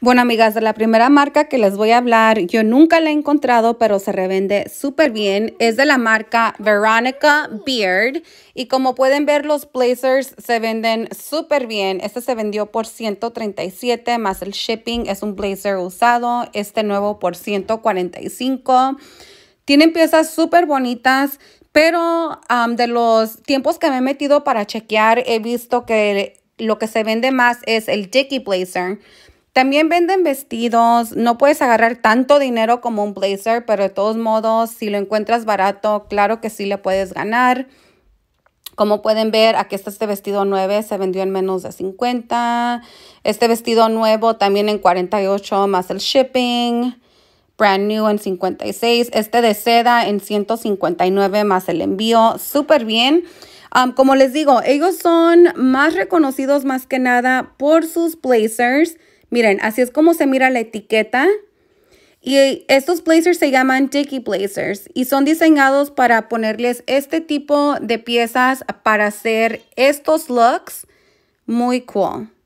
Bueno, amigas, de la primera marca que les voy a hablar, yo nunca la he encontrado, pero se revende súper bien. Es de la marca Veronica Beard. Y como pueden ver, los blazers se venden súper bien. Este se vendió por 137 más el shipping. Es un blazer usado. Este nuevo por 145. Tienen piezas súper bonitas. Pero um, de los tiempos que me he metido para chequear, he visto que lo que se vende más es el Dickie Blazer. También venden vestidos, no puedes agarrar tanto dinero como un blazer, pero de todos modos, si lo encuentras barato, claro que sí le puedes ganar. Como pueden ver, aquí está este vestido nuevo. se vendió en menos de 50. Este vestido nuevo también en 48 más el shipping. Brand new en 56. Este de seda en 159 más el envío. Súper bien. Um, como les digo, ellos son más reconocidos más que nada por sus blazers. Miren, así es como se mira la etiqueta. Y estos blazers se llaman Dicky Blazers y son diseñados para ponerles este tipo de piezas para hacer estos looks muy cool.